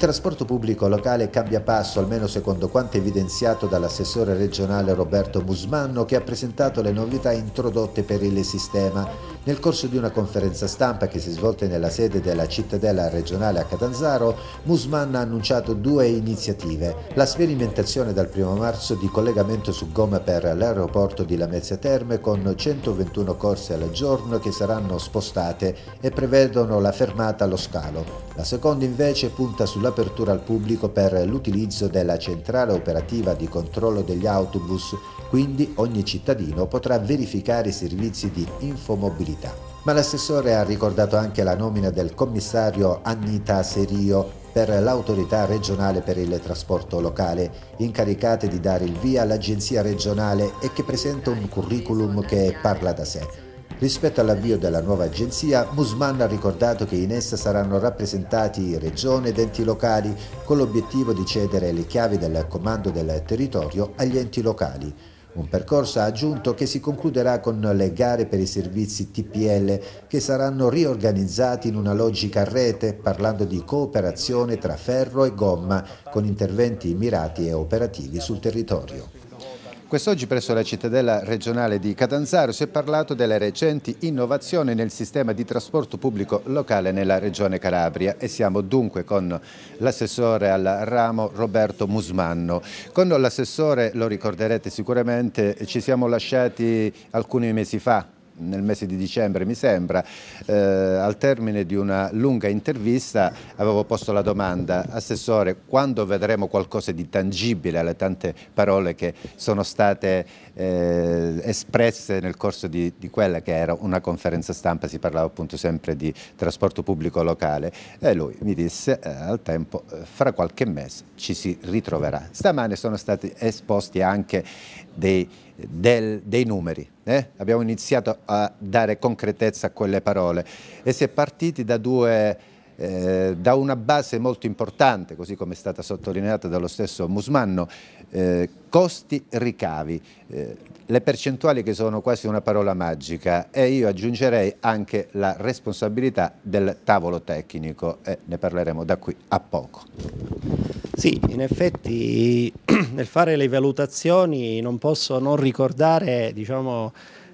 trasporto pubblico locale cambia passo, almeno secondo quanto evidenziato dall'assessore regionale Roberto Musmanno che ha presentato le novità introdotte per il sistema. Nel corso di una conferenza stampa che si svolta nella sede della cittadella regionale a Catanzaro, Musmanno ha annunciato due iniziative. La sperimentazione dal 1 marzo di collegamento su gomma per l'aeroporto di Lamezia Terme con 121 corse al giorno che saranno spostate e prevedono la fermata allo scalo. La seconda invece punta sulla l'apertura al pubblico per l'utilizzo della centrale operativa di controllo degli autobus, quindi ogni cittadino potrà verificare i servizi di infomobilità. Ma l'assessore ha ricordato anche la nomina del commissario Anita Serio per l'autorità regionale per il trasporto locale, incaricata di dare il via all'agenzia regionale e che presenta un curriculum che parla da sé. Rispetto all'avvio della nuova agenzia, Musman ha ricordato che in essa saranno rappresentati regione ed enti locali con l'obiettivo di cedere le chiavi del comando del territorio agli enti locali. Un percorso ha aggiunto che si concluderà con le gare per i servizi TPL che saranno riorganizzati in una logica a rete parlando di cooperazione tra ferro e gomma con interventi mirati e operativi sul territorio. Quest'oggi presso la cittadella regionale di Catanzaro si è parlato delle recenti innovazioni nel sistema di trasporto pubblico locale nella regione Calabria e siamo dunque con l'assessore al ramo Roberto Musmanno. Con l'assessore, lo ricorderete sicuramente, ci siamo lasciati alcuni mesi fa nel mese di dicembre mi sembra, eh, al termine di una lunga intervista avevo posto la domanda, Assessore, quando vedremo qualcosa di tangibile alle tante parole che sono state eh, espresse nel corso di, di, quella che era una conferenza stampa, si parlava appunto sempre di trasporto pubblico locale e lui mi disse eh, al tempo eh, fra qualche mese ci si ritroverà. Stamane sono stati esposti anche dei del, dei numeri. Eh? Abbiamo iniziato a dare concretezza a quelle parole e si è partiti da due eh, da una base molto importante, così come è stata sottolineata dallo stesso Musmanno, eh, costi-ricavi, eh, le percentuali che sono quasi una parola magica e io aggiungerei anche la responsabilità del tavolo tecnico e ne parleremo da qui a poco. Sì, in effetti nel fare le valutazioni non posso non ricordare diciamo,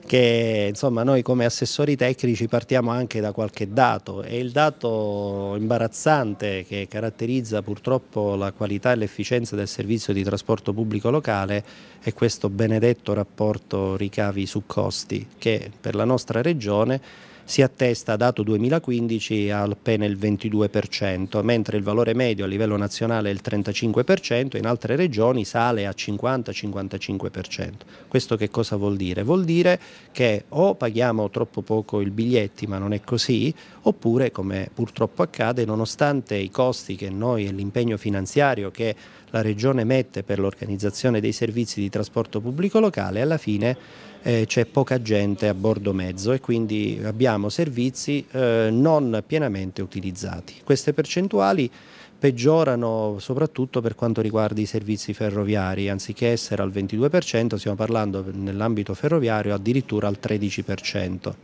che insomma noi come assessori tecnici partiamo anche da qualche dato e il dato imbarazzante che caratterizza purtroppo la qualità e l'efficienza del servizio di trasporto pubblico locale è questo benedetto rapporto ricavi su costi che per la nostra regione si attesta, dato 2015, a appena il 22%, mentre il valore medio a livello nazionale è il 35%, in altre regioni sale a 50-55%. Questo che cosa vuol dire? Vuol dire che o paghiamo troppo poco i biglietti, ma non è così, oppure, come purtroppo accade, nonostante i costi che noi e l'impegno finanziario che la Regione mette per l'organizzazione dei servizi di trasporto pubblico locale, alla fine eh, c'è poca gente a bordo mezzo e quindi abbiamo servizi eh, non pienamente utilizzati. Queste percentuali peggiorano soprattutto per quanto riguarda i servizi ferroviari, anziché essere al 22% stiamo parlando nell'ambito ferroviario addirittura al 13%.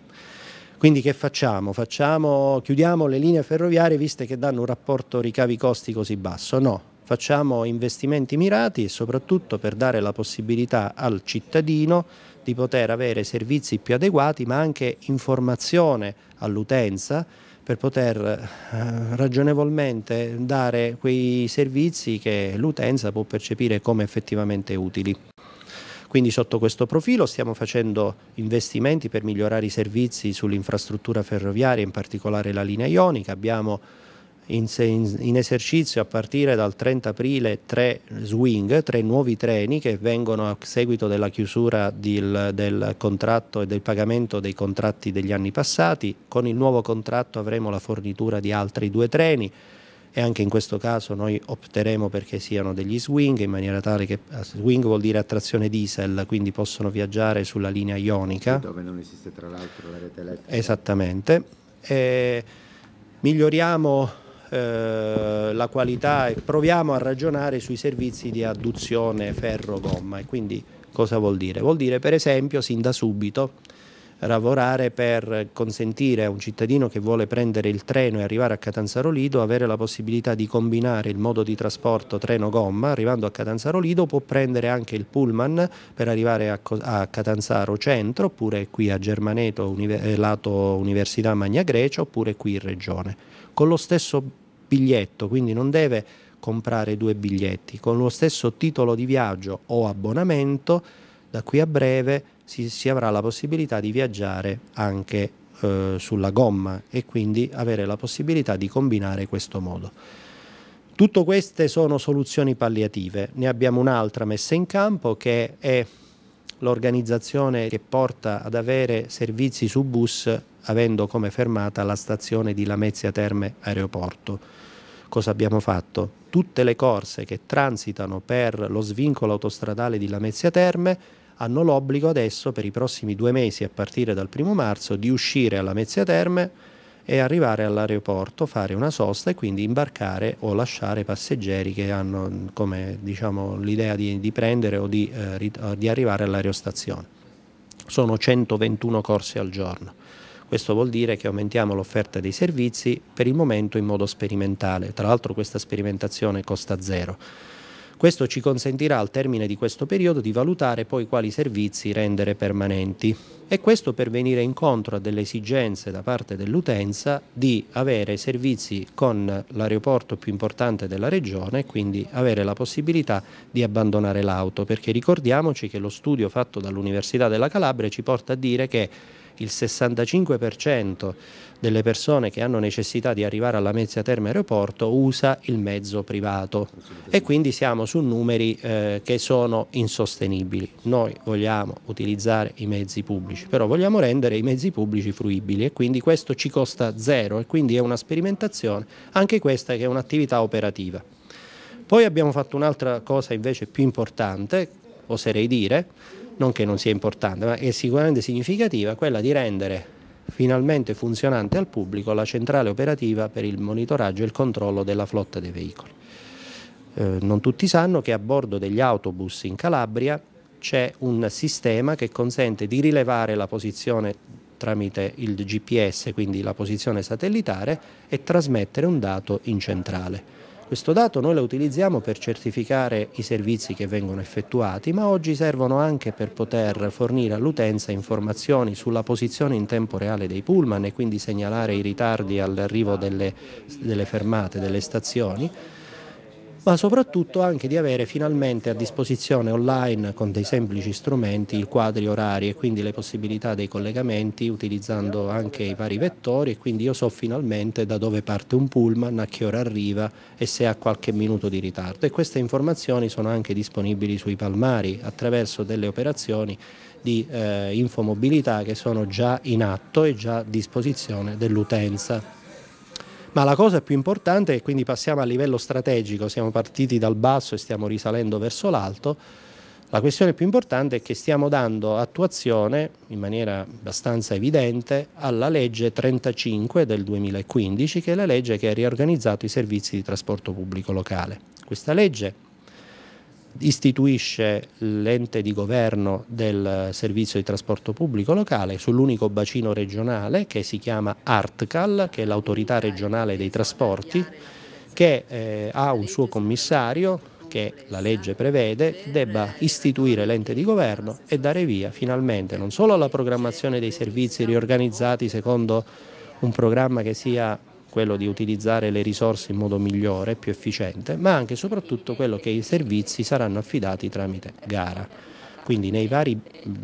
Quindi che facciamo? facciamo? Chiudiamo le linee ferroviarie viste che danno un rapporto ricavi costi così basso? No, facciamo investimenti mirati e soprattutto per dare la possibilità al cittadino di poter avere servizi più adeguati ma anche informazione all'utenza per poter eh, ragionevolmente dare quei servizi che l'utenza può percepire come effettivamente utili. Quindi sotto questo profilo stiamo facendo investimenti per migliorare i servizi sull'infrastruttura ferroviaria, in particolare la linea ionica, abbiamo in, in, in, esercizio a partire dal 30 aprile tre swing, tre nuovi treni che vengono a seguito della chiusura del, del contratto e del pagamento dei contratti degli anni passati. Con il nuovo contratto avremo la fornitura di altri due treni e anche in questo caso noi opteremo perché siano degli swing in maniera tale che eh, swing vuol dire attrazione diesel, quindi possono viaggiare sulla linea ionica. Dove non esiste tra l'altro la rete elettrica. Esattamente. E miglioriamo eh, la qualità e proviamo a ragionare sui servizi di adduzione ferro-gomma e quindi cosa vuol dire? Vuol dire per esempio sin da subito lavorare per consentire a un cittadino che vuole prendere il treno e arrivare a Catanzaro Lido avere la possibilità di combinare il modo di trasporto treno-gomma, arrivando a Catanzaro Lido può prendere anche il pullman per arrivare a Catanzaro Centro oppure qui a Germaneto eh, lato Università Magna Grecia oppure qui in Regione. Con lo stesso biglietto, quindi non deve comprare due biglietti. Con lo stesso titolo di viaggio o abbonamento, da qui a breve si, si avrà la possibilità di viaggiare anche eh, sulla gomma e quindi avere la possibilità di combinare questo modo. Tutte queste sono soluzioni palliative, ne abbiamo un'altra messa in campo che è l'organizzazione che porta ad avere servizi su bus avendo come fermata la stazione di Lamezia Terme Aeroporto. Cosa abbiamo fatto? Tutte le corse che transitano per lo svincolo autostradale di Lamezia Terme hanno l'obbligo adesso per i prossimi due mesi a partire dal primo marzo di uscire a Lamezia Terme e arrivare all'aeroporto, fare una sosta e quindi imbarcare o lasciare passeggeri che hanno come diciamo, l'idea di, di, prendere o di, eh, eh di arrivare all'aerostazione. Sono 121 corsi al giorno. Questo vuol dire che aumentiamo l'offerta dei servizi per il momento in modo sperimentale. Tra l'altro questa sperimentazione costa zero. Questo ci consentirà al termine di questo periodo di valutare poi quali servizi rendere permanenti e questo per venire incontro a delle esigenze da parte dell'utenza di avere servizi con l'aeroporto più importante della regione e quindi avere la possibilità di abbandonare l'auto perché ricordiamoci che lo studio fatto dall'Università della Calabria ci porta a dire che il 65% delle persone che hanno necessità di arrivare alla Mezzia Terme Aeroporto usa il mezzo privato e quindi siamo su numeri eh, che sono insostenibili. Noi vogliamo utilizzare i mezzi pubblici, però vogliamo rendere i mezzi pubblici fruibili e quindi questo ci costa zero e quindi è una sperimentazione, anche questa che è un'attività operativa. Poi abbiamo fatto un'altra cosa invece più importante, oserei dire, non che non sia importante, ma è sicuramente significativa, quella di rendere finalmente funzionante al pubblico la centrale operativa per il monitoraggio e il controllo della flotta dei veicoli. Eh, non tutti sanno che a bordo degli autobus in Calabria c'è un sistema che consente di rilevare la posizione tramite il GPS, quindi la posizione satellitare, e trasmettere un dato in centrale. Questo dato noi lo utilizziamo per certificare i servizi che vengono effettuati, ma oggi servono anche per poter fornire all'utenza informazioni sulla posizione in tempo reale dei pullman e quindi segnalare i ritardi all'arrivo delle, delle fermate, delle stazioni ma soprattutto anche di avere finalmente a disposizione online con dei semplici strumenti i quadri orari e quindi le possibilità dei collegamenti utilizzando anche i vari vettori e quindi io so finalmente da dove parte un pullman, a che ora arriva e se ha qualche minuto di ritardo e queste informazioni sono anche disponibili sui palmari attraverso delle operazioni di eh, infomobilità che sono già in atto e già a disposizione dell'utenza ma la cosa più importante, e quindi passiamo a livello strategico, siamo partiti dal basso e stiamo risalendo verso l'alto, la questione più importante è che stiamo dando attuazione in maniera abbastanza evidente alla legge 35 del 2015, che è la legge che ha riorganizzato i servizi di trasporto pubblico locale. Questa legge istituisce l'ente di governo del servizio di trasporto pubblico locale sull'unico bacino regionale che si chiama ARTCAL, che è l'autorità regionale dei trasporti, che eh, ha un suo commissario che la legge prevede debba istituire l'ente di governo e dare via finalmente non solo alla programmazione dei servizi riorganizzati secondo un programma che sia quello di utilizzare le risorse in modo migliore, più efficiente, ma anche e soprattutto quello che i servizi saranno affidati tramite gara. Quindi nei vari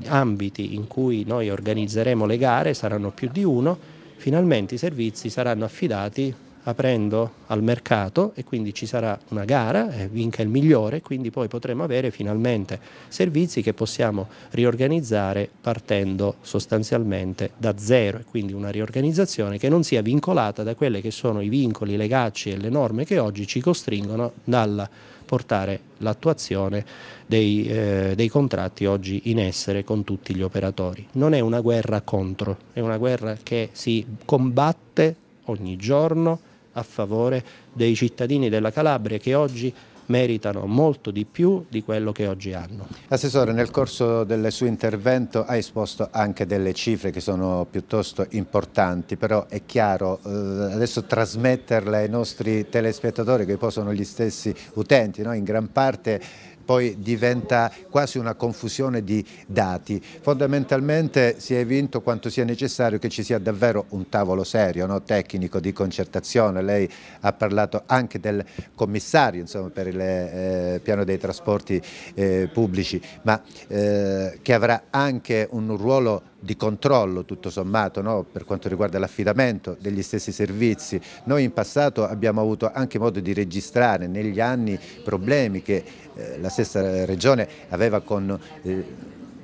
ambiti in cui noi organizzeremo le gare, saranno più di uno, finalmente i servizi saranno affidati aprendo al mercato e quindi ci sarà una gara, eh, vinca il migliore, quindi poi potremo avere finalmente servizi che possiamo riorganizzare partendo sostanzialmente da zero e quindi una riorganizzazione che non sia vincolata da quelli che sono i vincoli, le gacce e le norme che oggi ci costringono dalla portare l'attuazione dei, eh, dei, contratti oggi in essere con tutti gli operatori. Non è una guerra contro, è una guerra che si combatte ogni giorno a favore dei cittadini della Calabria che oggi meritano molto di più di quello che oggi hanno. Assessore, nel corso del suo intervento ha esposto anche delle cifre che sono piuttosto importanti, però è chiaro, eh, adesso trasmetterle ai nostri telespettatori che poi sono gli stessi utenti, no? in gran parte poi diventa quasi una confusione di dati. Fondamentalmente si è vinto quanto sia necessario che ci sia davvero un tavolo serio, no? tecnico, di concertazione. Lei ha parlato anche del commissario insomma, per il eh, piano dei trasporti eh, pubblici, ma eh, che avrà anche un ruolo di controllo tutto sommato no? per quanto riguarda l'affidamento degli stessi servizi. Noi in passato abbiamo avuto anche modo di registrare negli anni problemi che eh, la stessa regione aveva con eh,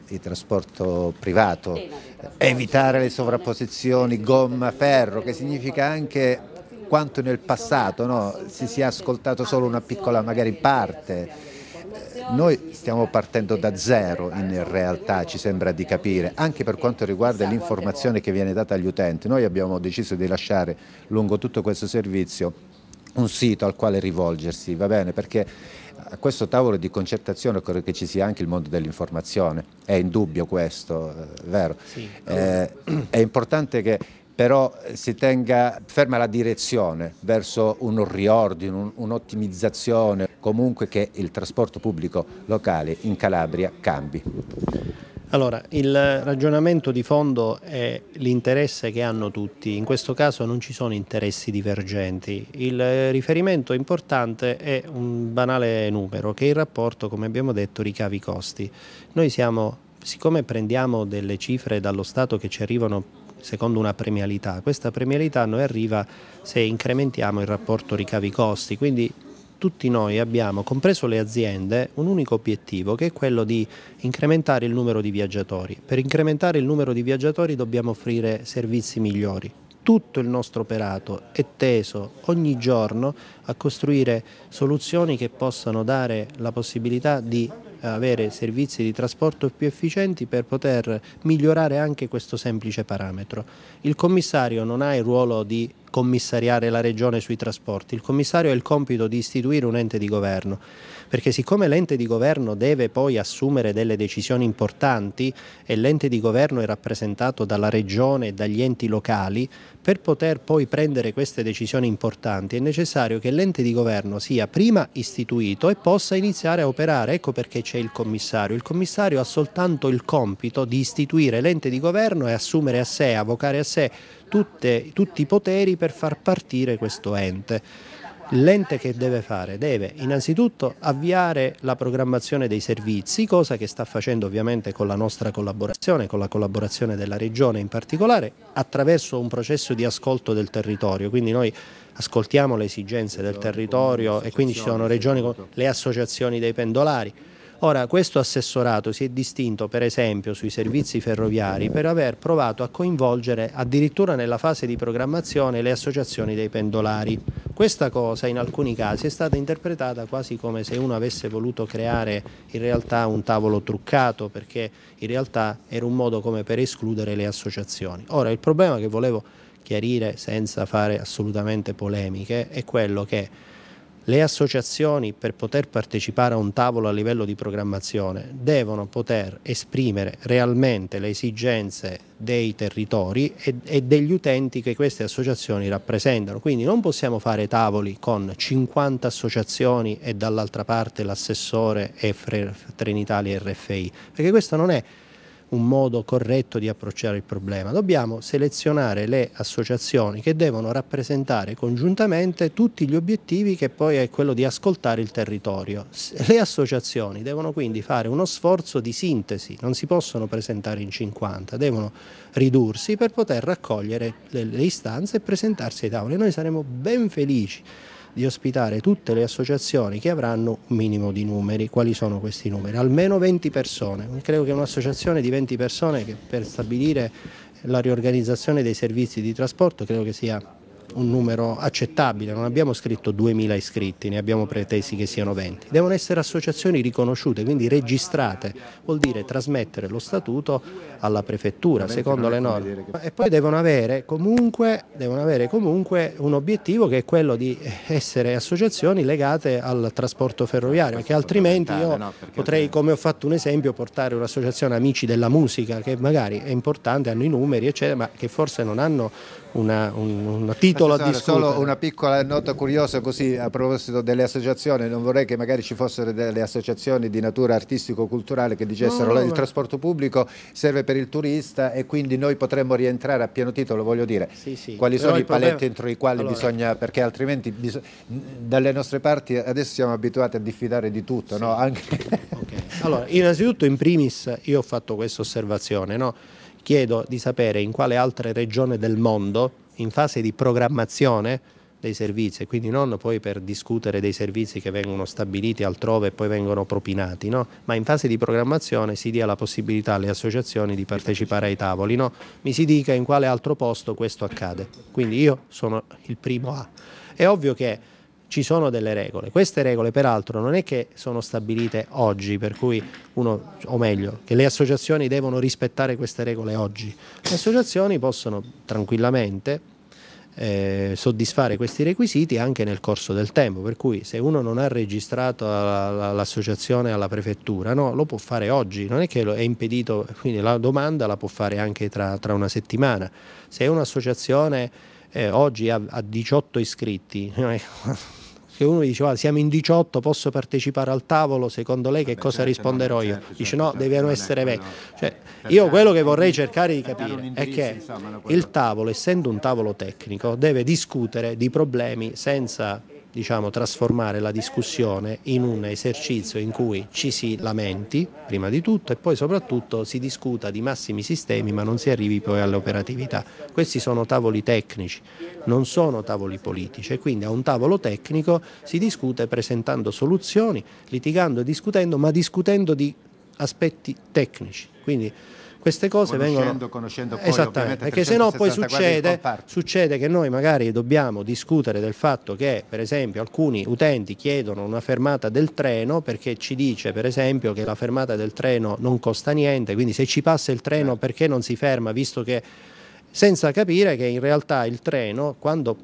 il trasporto privato, evitare le sovrapposizioni gomma-ferro che significa anche quanto nel passato no? si sia ascoltato solo una piccola magari parte noi stiamo partendo da zero in realtà, ci sembra di capire, anche per quanto riguarda l'informazione che viene data agli utenti. Noi abbiamo deciso di lasciare lungo tutto questo servizio un sito al quale rivolgersi, va bene? Perché a questo tavolo di concertazione occorre che ci sia anche il mondo dell'informazione, è indubbio questo, è eh, vero? Sì. Eh, è importante che però eh, si tenga ferma la direzione verso un riordino, un'ottimizzazione, comunque che il trasporto pubblico locale in Calabria cambi. Allora, il ragionamento di fondo è l'interesse che hanno tutti, in questo caso non ci sono interessi divergenti, il eh, riferimento importante è un banale numero che è il rapporto, come abbiamo detto, ricavi-costi. Noi siamo, siccome prendiamo delle cifre dallo Stato che ci arrivano secondo una premialità. Questa premialità noi arriva se incrementiamo il rapporto ricavi-costi, quindi tutti noi abbiamo, compreso le aziende, un unico obiettivo che è quello di incrementare il numero di viaggiatori. Per incrementare il numero di viaggiatori dobbiamo offrire servizi migliori. Tutto il nostro operato è teso ogni giorno a costruire soluzioni che possano dare la possibilità di avere servizi di trasporto più efficienti per poter migliorare anche questo semplice parametro. Il commissario non ha il ruolo di commissariare la regione sui trasporti, il commissario ha il compito di istituire un ente di governo perché siccome l'ente di governo deve poi assumere delle decisioni importanti e l'ente di governo è rappresentato dalla regione e dagli enti locali, per poter poi prendere queste decisioni importanti è necessario che l'ente di governo sia prima istituito e possa iniziare a operare, ecco perché c'è il commissario. Il commissario ha soltanto il compito di istituire l'ente di governo e assumere a sé, avvocare a sé tutte, tutti i poteri per far partire questo ente. L'ente che deve fare? Deve innanzitutto avviare la programmazione dei servizi, cosa che sta facendo ovviamente con la nostra collaborazione, con la collaborazione della Regione in particolare, attraverso un processo di ascolto del territorio. Quindi noi ascoltiamo le esigenze del territorio e quindi ci sono regioni, le associazioni dei pendolari Ora, questo assessorato si è distinto per esempio sui servizi ferroviari per aver provato a coinvolgere addirittura nella fase di programmazione le associazioni dei pendolari. Questa cosa in alcuni casi è stata interpretata quasi come se uno avesse voluto creare in realtà un tavolo truccato perché in realtà era un modo come per escludere le associazioni. Ora, il problema che volevo chiarire senza fare assolutamente polemiche è quello che le associazioni per poter partecipare a un tavolo a livello di programmazione devono poter esprimere realmente le esigenze dei territori e, e, degli utenti che queste associazioni rappresentano. Quindi non possiamo fare tavoli con 50 associazioni e dall'altra parte l'assessore e Trenitalia RFI, perché questo non è un modo corretto di approcciare il problema, dobbiamo selezionare le associazioni che devono rappresentare congiuntamente tutti gli obiettivi che poi è quello di ascoltare il territorio. Le associazioni devono quindi fare uno sforzo di sintesi, non si possono presentare in 50, devono ridursi per poter raccogliere le, le istanze e presentarsi ai tavoli. Noi saremo ben felici di ospitare tutte le associazioni che avranno un minimo di numeri. Quali sono questi numeri? Almeno 20 persone. Credo che un'associazione di 20 persone per stabilire la riorganizzazione dei servizi di trasporto credo che sia un numero accettabile, non abbiamo scritto 2.000 iscritti, ne abbiamo pretesi che siano 20. Devono essere associazioni riconosciute, quindi registrate, vuol dire trasmettere lo statuto alla prefettura, secondo le norme. E poi devono avere, comunque, devono avere comunque un obiettivo che è quello di essere associazioni legate al trasporto ferroviario, perché altrimenti io potrei, come ho fatto un esempio, portare un'associazione amici della musica, che magari è importante, hanno i numeri, eccetera, ma che forse non hanno una, un, un titolo titolo a Solo una piccola nota curiosa così a proposito delle associazioni, non vorrei che magari ci fossero delle associazioni di natura artistico-culturale che dicessero no. il trasporto pubblico serve per il turista e quindi noi potremmo rientrare a pieno titolo, voglio dire, sì, sì. quali Però sono i paletti entro i quali allora... bisogna, perché altrimenti bis... dalle nostre parti adesso siamo abituati a diffidare di tutto, sì. no? Anche... okay. Allora, innanzitutto in primis io ho fatto questa osservazione, no? Chiedo di sapere in quale altra regione del mondo, in fase di programmazione dei servizi, e quindi non poi per discutere dei servizi che vengono stabiliti altrove e poi vengono propinati, no? ma in fase di programmazione si dia la possibilità alle associazioni di partecipare ai tavoli, no? mi si dica in quale altro posto questo accade. Quindi io sono il primo A. È ovvio che ci sono delle regole. Queste regole peraltro non è che sono stabilite oggi, per cui uno, o meglio, che le associazioni devono rispettare queste regole oggi. Le associazioni possono tranquillamente eh, soddisfare questi requisiti anche nel corso del tempo, per cui se uno non ha registrato l'associazione alla prefettura, no, lo può fare oggi, non è che è impedito, quindi la domanda la può fare anche tra, tra una settimana. Se è un'associazione eh, oggi a, ha 18 iscritti, che cioè, uno diceva ah, siamo in 18, posso partecipare al tavolo, secondo lei che Beh, cosa certo, risponderò certo, io? Certo, Dice certo, no, certo, devono essere vecchi. No. Cioè, io quello che vorrei cercare di capire è che insomma, il tavolo, essendo un tavolo tecnico, deve discutere di problemi senza diciamo, trasformare la discussione in un esercizio in cui ci si lamenti prima di tutto e poi soprattutto si discuta di massimi sistemi ma non si arrivi poi all'operatività. Questi sono tavoli tecnici, non sono tavoli politici e quindi a un tavolo tecnico si discute presentando soluzioni, litigando e discutendo ma discutendo di aspetti tecnici. Quindi queste cose conoscendo, vengono... Conoscendo poi, Esattamente, perché se no poi succede, succede che noi magari dobbiamo discutere del fatto che per esempio alcuni utenti chiedono una fermata del treno perché ci dice per esempio che la fermata del treno non costa niente, quindi se ci passa il treno certo. perché non si ferma visto che senza capire che in realtà il treno quando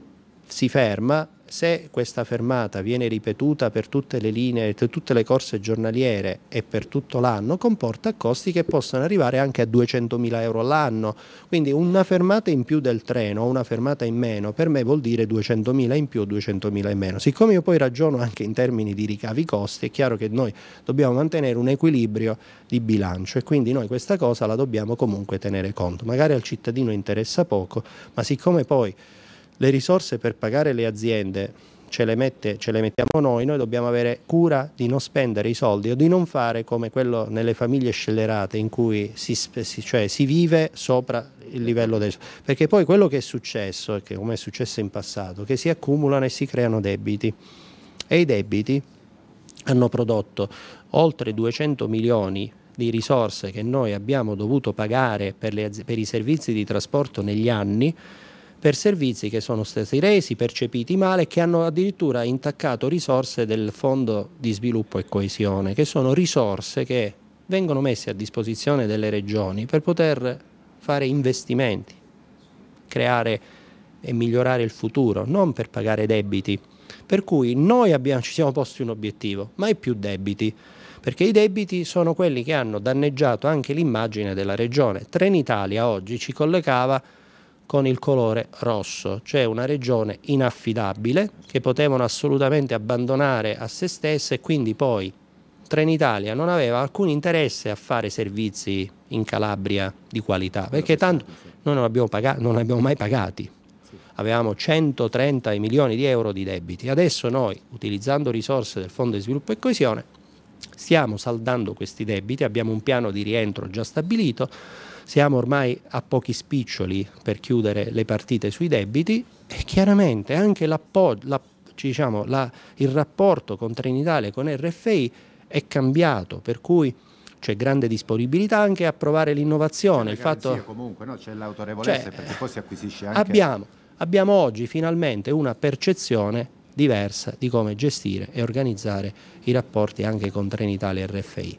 si ferma se questa fermata viene ripetuta per tutte le linee, per tutte le corse giornaliere e per tutto l'anno, comporta costi che possono arrivare anche a 200.000 euro all'anno. Quindi una fermata in più del treno o una fermata in meno per me vuol dire 200.000 in più o 200.000 in meno. Siccome io poi ragiono anche in termini di ricavi costi, è chiaro che noi dobbiamo mantenere un equilibrio di bilancio e quindi noi questa cosa la dobbiamo comunque tenere conto. Magari al cittadino interessa poco, ma siccome poi le risorse per pagare le aziende ce le, mette, ce le, mettiamo noi, noi dobbiamo avere cura di non spendere i soldi o di non fare come quello nelle famiglie scellerate in cui si, cioè, si vive sopra il livello dei soldi. Perché poi quello che è successo, e come è successo in passato, che si accumulano e si creano debiti e i debiti hanno prodotto oltre 200 milioni di risorse che noi abbiamo dovuto pagare per, le, per i servizi di trasporto negli anni per servizi che sono stati resi, percepiti male, che hanno addirittura intaccato risorse del Fondo di sviluppo e coesione, che sono risorse che vengono messe a disposizione delle regioni per poter fare investimenti, creare e migliorare il futuro, non per pagare debiti. Per cui noi abbiamo, ci siamo posti un obiettivo, mai più debiti, perché i debiti sono quelli che hanno danneggiato anche l'immagine della regione. Trenitalia oggi ci collegava con il colore rosso, cioè una regione inaffidabile che potevano assolutamente abbandonare a se stessa e quindi poi Trenitalia non aveva alcun interesse a fare servizi in Calabria di qualità, perché tanto noi non abbiamo, pagato, non abbiamo mai pagati. Avevamo 130 milioni di euro di debiti. Adesso noi, utilizzando risorse del Fondo di Sviluppo e Coesione, stiamo saldando questi debiti, abbiamo un piano di rientro già stabilito siamo ormai a pochi spiccioli per chiudere le partite sui debiti e chiaramente anche la, diciamo, la, il rapporto con Trenitalia, con RFI è cambiato, per cui c'è grande disponibilità anche a provare l'innovazione. C'è fatto... comunque, no? c'è l'autorevolezza cioè, perché poi si acquisisce anche... Abbiamo, abbiamo oggi finalmente una percezione diversa di come gestire e organizzare i rapporti anche con Trenitalia e RFI.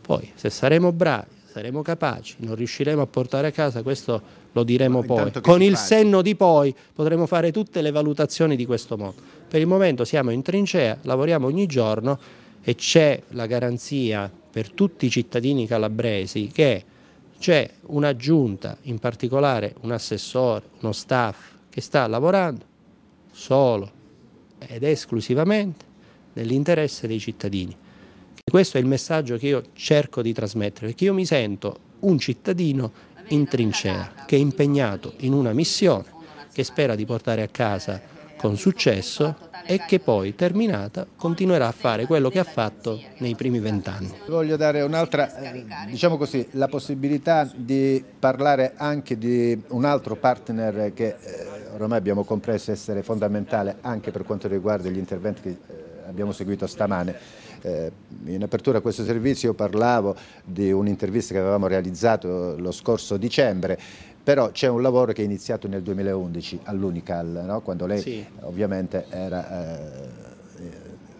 Poi se saremo bravi saremo capaci, non riusciremo a portare a casa, questo lo diremo poi. Con il fai? senno di poi potremo fare tutte le valutazioni di questo modo. Per il momento siamo in trincea, lavoriamo ogni giorno e c'è la garanzia per tutti i cittadini calabresi che c'è una giunta, in particolare un assessore, uno staff che sta lavorando solo ed esclusivamente nell'interesse dei cittadini. Questo è il messaggio che io cerco di trasmettere, perché io mi sento un cittadino in trincea, che è impegnato in una missione, che spera di portare a casa con successo e che poi, terminata, continuerà a fare quello che ha fatto nei primi vent'anni. Voglio dare un'altra, eh, diciamo così, la possibilità di parlare anche di un altro partner che eh, ormai abbiamo compreso essere fondamentale anche per quanto riguarda gli interventi che eh, abbiamo seguito stamane. Eh, in apertura a questo servizio io parlavo di un'intervista che avevamo realizzato lo scorso dicembre, però c'è un lavoro che è iniziato nel 2011 all'Unical, no? quando lei sì. ovviamente era eh,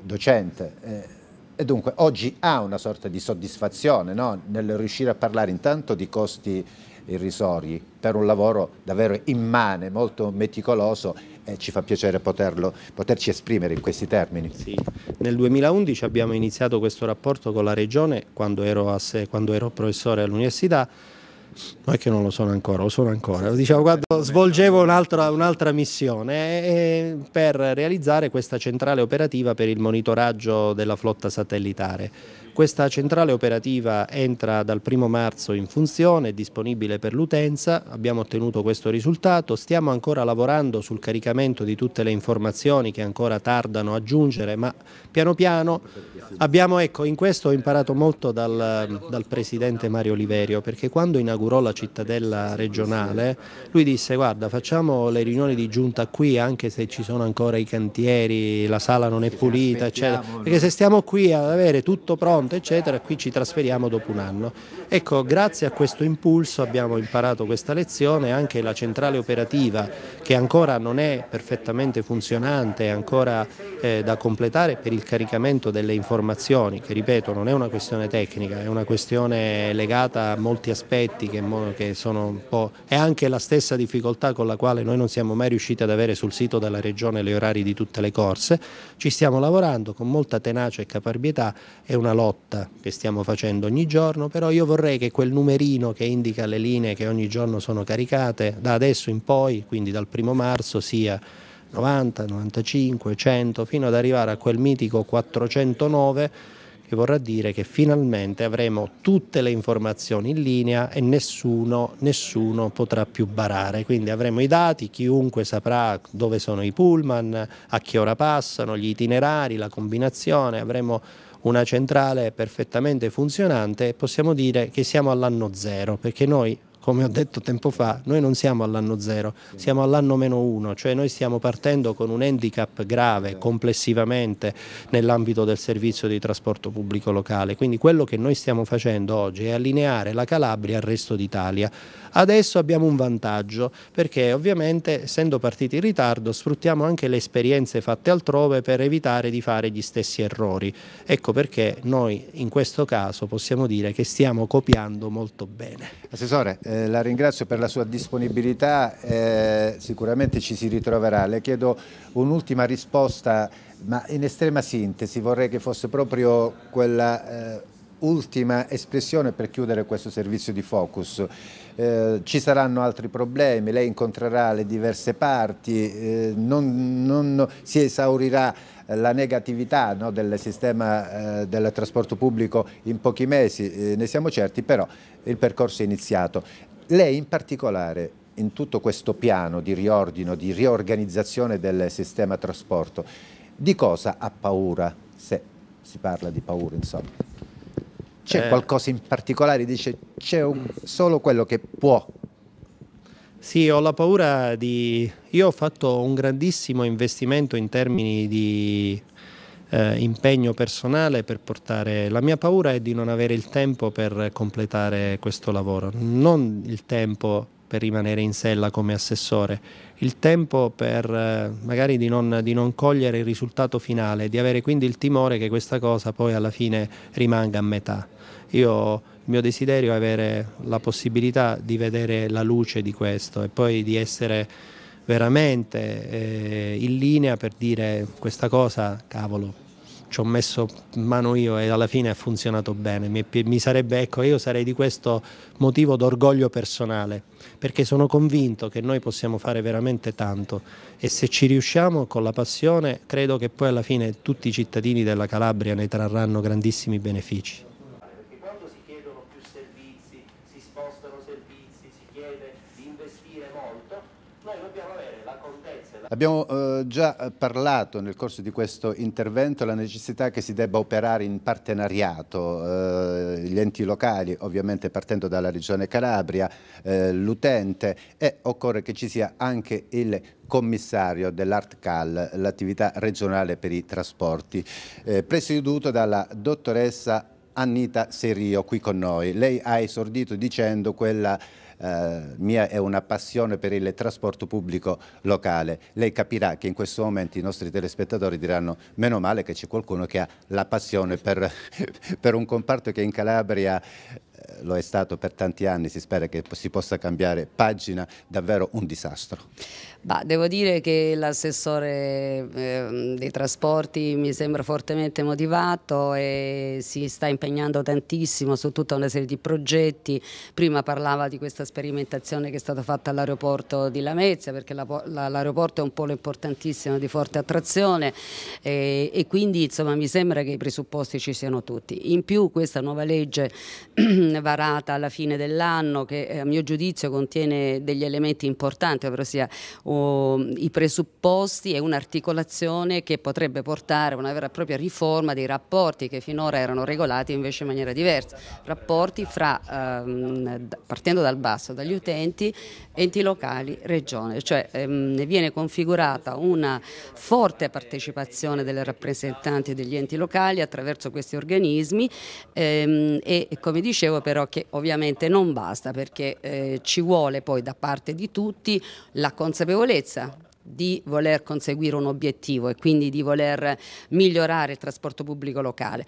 docente. Eh, e dunque oggi ha una sorta di soddisfazione no? nel riuscire a parlare intanto di costi irrisori per un lavoro davvero immane, molto meticoloso e ci fa piacere poterlo, poterci esprimere in questi termini. Sì. Nel 2011 abbiamo iniziato questo rapporto con la Regione quando ero, a, quando ero professore all'università non è che non lo sono ancora, lo sono ancora. Diciamo, quando svolgevo un'altra, un'altra missione eh, eh, per realizzare questa centrale operativa per il monitoraggio della flotta satellitare. Questa centrale operativa entra dal 1 marzo in funzione, è disponibile per l'utenza, abbiamo ottenuto questo risultato, stiamo ancora lavorando sul caricamento di tutte le informazioni che ancora tardano a giungere, ma piano piano abbiamo, ecco, in questo ho imparato molto dal, dal Presidente Mario Oliverio, perché quando inaugurò la cittadella regionale, lui disse guarda facciamo le riunioni di giunta qui anche se ci sono ancora i cantieri, la sala non è pulita, eccetera, perché se stiamo qui ad avere tutto pronto, Piemonte, eccetera, qui ci trasferiamo dopo un anno. Ecco, grazie a questo impulso abbiamo imparato questa lezione, anche la centrale operativa che ancora non è perfettamente funzionante, è ancora eh, da completare per il caricamento delle informazioni, che ripeto non è una questione tecnica, è una questione legata a molti aspetti che, che sono un po'... è anche la stessa difficoltà con la quale noi non siamo mai riusciti ad avere sul sito della Regione gli orari di tutte le corse, ci stiamo lavorando con molta tenacia e caparbietà, è una lotta lotta che stiamo facendo ogni giorno, però io vorrei che quel numerino che indica le linee che ogni giorno sono caricate, da adesso in poi, quindi dal primo marzo, sia 90, 95, 100, fino ad arrivare a quel mitico 409, che vorrà dire che finalmente avremo tutte le informazioni in linea e nessuno, nessuno, potrà più barare. Quindi avremo i dati, chiunque saprà dove sono i pullman, a che ora passano, gli itinerari, la combinazione, avremo una centrale perfettamente funzionante, possiamo dire che siamo all'anno zero, perché noi come ho detto tempo fa, noi non siamo all'anno zero, siamo all'anno meno uno, cioè noi stiamo partendo con un handicap grave complessivamente nell'ambito del servizio di trasporto pubblico locale. Quindi quello che noi stiamo facendo oggi è allineare la Calabria al resto d'Italia. Adesso abbiamo un vantaggio perché ovviamente essendo partiti in ritardo sfruttiamo anche le esperienze fatte altrove per evitare di fare gli stessi errori. Ecco perché noi in questo caso possiamo dire che stiamo copiando molto bene. Assessore, eh, la ringrazio per la sua disponibilità, eh, sicuramente ci si ritroverà. Le chiedo un'ultima risposta, ma in estrema sintesi, vorrei che fosse proprio quella eh, ultima espressione per chiudere questo servizio di focus. Eh, ci saranno altri problemi, lei incontrerà le diverse parti, eh, non, non, si esaurirà eh, la negatività no, del sistema eh, del trasporto pubblico in pochi mesi, eh, ne siamo certi, però il percorso è iniziato. Lei in particolare in tutto questo piano di riordino, di riorganizzazione del sistema trasporto, di cosa ha paura, se si parla di paura insomma? C'è eh. qualcosa in particolare? Dice c'è un, solo quello che può. Sì, ho la paura di... Io ho fatto un grandissimo investimento in termini di eh, impegno personale per portare... La mia paura è di non avere il tempo per completare questo lavoro, non il tempo per rimanere in sella come assessore, il tempo per eh, magari di non, di non, cogliere il risultato finale, di avere quindi il timore che questa cosa poi alla fine rimanga a metà. Io, il mio desiderio è avere la possibilità di vedere la luce di questo e poi di essere veramente eh, in linea per dire questa cosa, cavolo, ci ho messo mano io e alla fine ha funzionato bene. Mi, mi sarebbe, ecco, io sarei di questo motivo d'orgoglio personale, perché sono convinto che noi possiamo fare veramente tanto e se ci riusciamo con la passione, credo che poi alla fine tutti i cittadini della Calabria ne trarranno grandissimi benefici. Abbiamo eh, già eh, parlato nel corso di questo intervento della necessità che si debba operare in partenariato eh, gli enti locali, ovviamente partendo dalla regione Calabria, eh, l'utente e occorre che ci sia anche il commissario dell'ARTCAL, l'attività regionale per i trasporti, eh, presieduto dalla dottoressa Anita Serio qui con noi. Lei ha esordito dicendo quella eh, mia è una passione per il trasporto pubblico locale. Lei capirà che in questo momento i nostri telespettatori diranno meno male che c'è qualcuno che ha la passione per, per un comparto che in Calabria lo è stato per tanti anni, si spera che si possa cambiare pagina, davvero un disastro. Bah, devo dire che l'assessore eh, dei trasporti mi sembra fortemente motivato e si sta impegnando tantissimo su tutta una serie di progetti. Prima parlava di questa sperimentazione che è stata fatta all'aeroporto di Lamezia perché l'aeroporto è un polo importantissimo di forte attrazione eh, e quindi insomma, mi sembra che i presupposti ci siano tutti. In più questa nuova legge varata alla fine dell'anno che eh, a mio giudizio contiene degli elementi importanti, ovvero sia oh, i presupposti e un'articolazione che potrebbe portare a una vera e propria riforma dei rapporti che finora erano regolati invece in maniera diversa, rapporti fra, ehm, partendo dal basso, dagli utenti, enti locali, regione, cioè ehm, viene configurata una forte partecipazione delle rappresentanti degli enti locali attraverso questi organismi ehm, e come dicevo però che ovviamente non basta perché eh, ci vuole poi da parte di tutti la consapevolezza di voler conseguire un obiettivo e quindi di voler migliorare il trasporto pubblico locale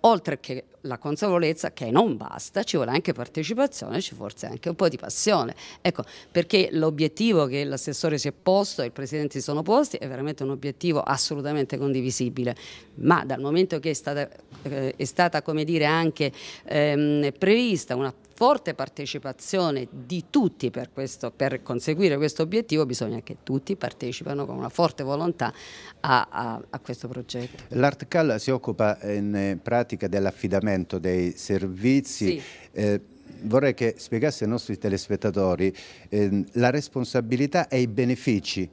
oltre che la consapevolezza che non basta, ci vuole anche partecipazione, ci forse anche un po' di passione. Ecco, perché l'obiettivo che l'assessore si è posto e il presidente si sono posti è veramente un obiettivo assolutamente condivisibile, ma dal momento che è stata, eh, è stata come dire, anche ehm, prevista una forte partecipazione di tutti per, questo, per conseguire questo obiettivo bisogna che tutti partecipano con una forte volontà a, a, a questo progetto. L'ArtCal si occupa in pratica dell'affidamento dei servizi. Sì. Eh, vorrei che spiegasse ai nostri telespettatori eh, la responsabilità e i benefici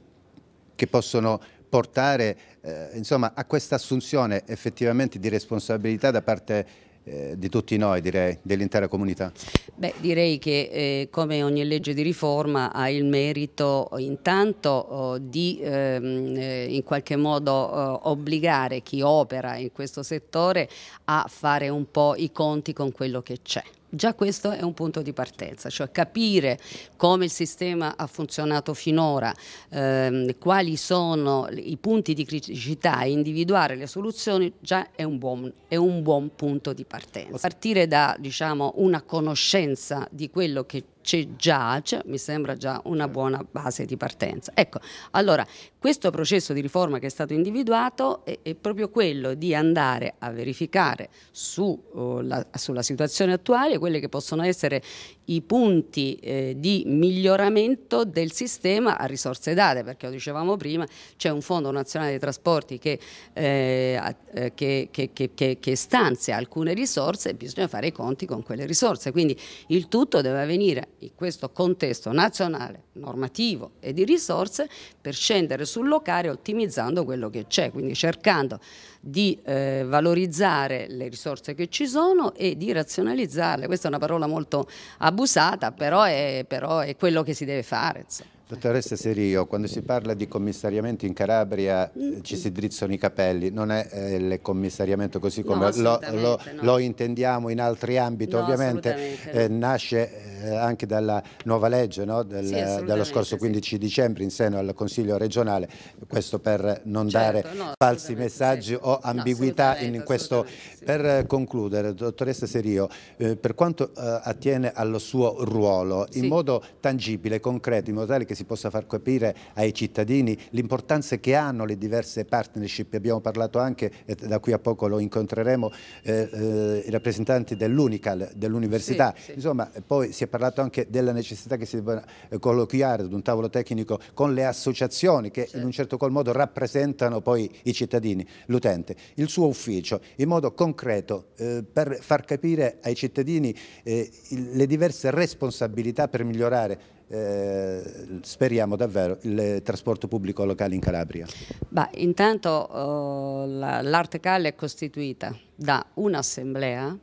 che possono portare eh, insomma, a questa assunzione effettivamente di responsabilità da parte eh, di tutti noi, direi, dell'intera comunità? Beh, direi che eh, come ogni legge di riforma ha il merito eh, intanto oh, di ehm, eh, in qualche modo oh, obbligare chi opera in questo settore a fare un po' i conti con quello che c'è. Già questo è un punto di partenza, cioè capire come il sistema ha funzionato finora, ehm, quali sono i punti di criticità e individuare le soluzioni già è un buon, è un buon punto di partenza. Partire da diciamo, una conoscenza di quello che già, giace, mi sembra già una buona base di partenza. Ecco, allora questo processo di riforma che è stato individuato è, è proprio quello di andare a verificare su, uh, la, sulla situazione attuale quelli che possono essere i punti eh, di miglioramento del sistema a risorse date, perché lo dicevamo prima, c'è un Fondo Nazionale dei Trasporti che, eh, eh che, che, che stanzia alcune risorse e bisogna fare i conti con quelle risorse, quindi il tutto deve avvenire in questo contesto nazionale, normativo e di risorse per scendere sul locale ottimizzando quello che c'è, quindi cercando di eh, valorizzare le risorse che ci sono e di razionalizzarle. Questa è una parola molto abusata, però è, però è quello che si deve fare. Insomma. Dottoressa Serio, quando si parla di commissariamento in Calabria mm. ci si drizzano i capelli, non è eh, il commissariamento così come no, lo, lo, no. lo, intendiamo in altri ambiti, no, ovviamente eh, nasce eh, anche dalla nuova legge del, sì, dello scorso 15 sì. dicembre in seno al Consiglio regionale, questo per non certo, dare falsi messaggi sì. o ambiguità in questo. Per concludere, dottoressa Serio, eh, per quanto eh, attiene allo suo ruolo, in modo tangibile, concreto, in modo tale che si possa far capire ai cittadini l'importanza che hanno le diverse partnership. Abbiamo parlato anche, da qui a poco lo incontreremo, eh, eh, i rappresentanti dell'Unical, dell'università. Sì, sì. Insomma, poi si è parlato anche della necessità che si debba colloquiare ad un tavolo tecnico con le associazioni che certo. in un certo qual modo rappresentano poi i cittadini, l'utente, il suo ufficio, in modo concreto eh, per far capire ai cittadini eh, le diverse responsabilità per migliorare eh, speriamo davvero il trasporto pubblico locale in Calabria? Beh, intanto eh, l'arte la, è costituita da un'assemblea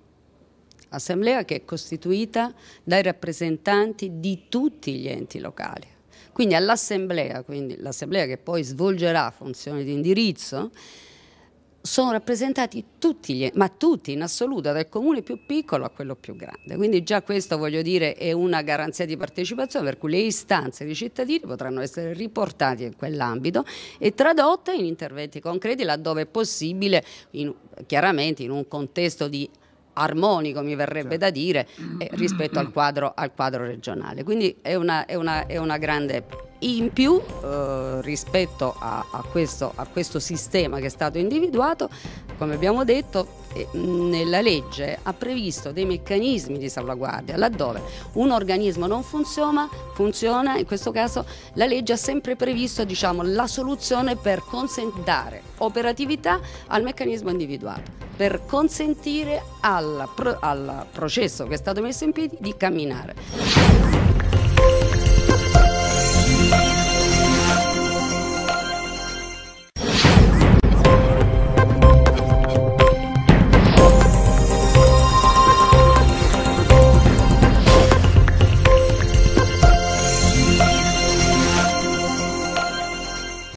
assemblea che è costituita dai rappresentanti di tutti gli enti locali. Quindi all'assemblea, l'assemblea che poi svolgerà funzioni di indirizzo, sono rappresentati tutti, gli, ma tutti in assoluto, dal comune più piccolo a quello più grande. Quindi già questo voglio dire è una garanzia di partecipazione per cui le istanze dei cittadini potranno essere riportate in quell'ambito e tradotte in interventi concreti laddove è possibile, in, chiaramente in un contesto di armonico, mi verrebbe da dire, eh, rispetto al quadro, al quadro, regionale. Quindi è una, è una, è una grande in più eh, rispetto a, a, questo, a, questo, sistema che è stato individuato, come abbiamo detto, eh, nella legge ha previsto dei meccanismi di salvaguardia laddove un organismo non funziona, funziona in questo caso la legge ha sempre previsto diciamo, la soluzione per dare operatività al meccanismo individuato per consentire al, al processo che è stato messo in piedi di camminare.